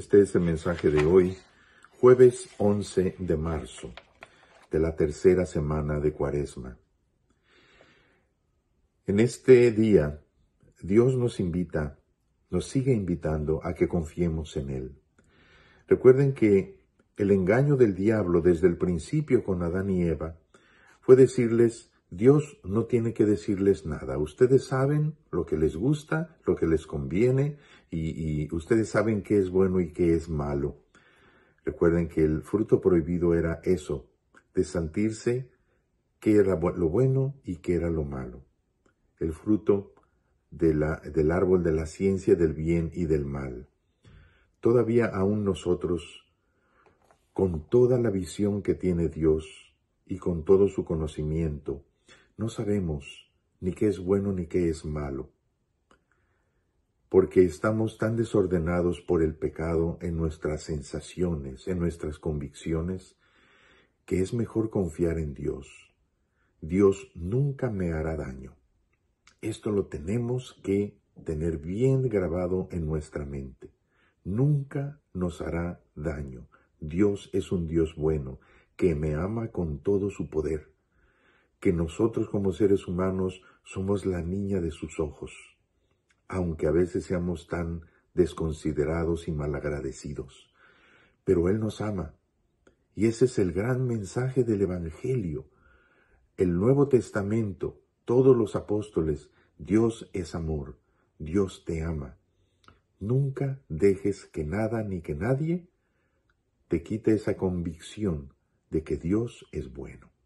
Este es el mensaje de hoy, jueves 11 de marzo de la tercera semana de Cuaresma. En este día, Dios nos invita, nos sigue invitando a que confiemos en Él. Recuerden que el engaño del diablo desde el principio con Adán y Eva fue decirles, Dios no tiene que decirles nada. Ustedes saben lo que les gusta, lo que les conviene y, ustedes saben qué es bueno y qué es malo. Recuerden que el fruto prohibido era eso, de sentirse qué era lo bueno y qué era lo malo. El fruto de la, del árbol de la ciencia del bien y del mal. Todavía aún nosotros, con toda la visión que tiene Dios y con todo su conocimiento, no sabemos ni qué es bueno ni qué es malo, porque estamos tan desordenados por el pecado en nuestras sensaciones, en nuestras convicciones, que es mejor confiar en Dios. Dios nunca me hará daño. Esto lo tenemos que tener bien grabado en nuestra mente. Nunca nos hará daño. Dios es un Dios bueno, que me ama con todo su poder que nosotros como seres humanos somos la niña de sus ojos, aunque a veces seamos tan desconsiderados y malagradecidos. Pero Él nos ama. Y ese es el gran mensaje del Evangelio. El Nuevo Testamento, todos los apóstoles, Dios es amor, Dios te ama. Nunca dejes que nada ni que nadie te quite esa convicción de que Dios es bueno.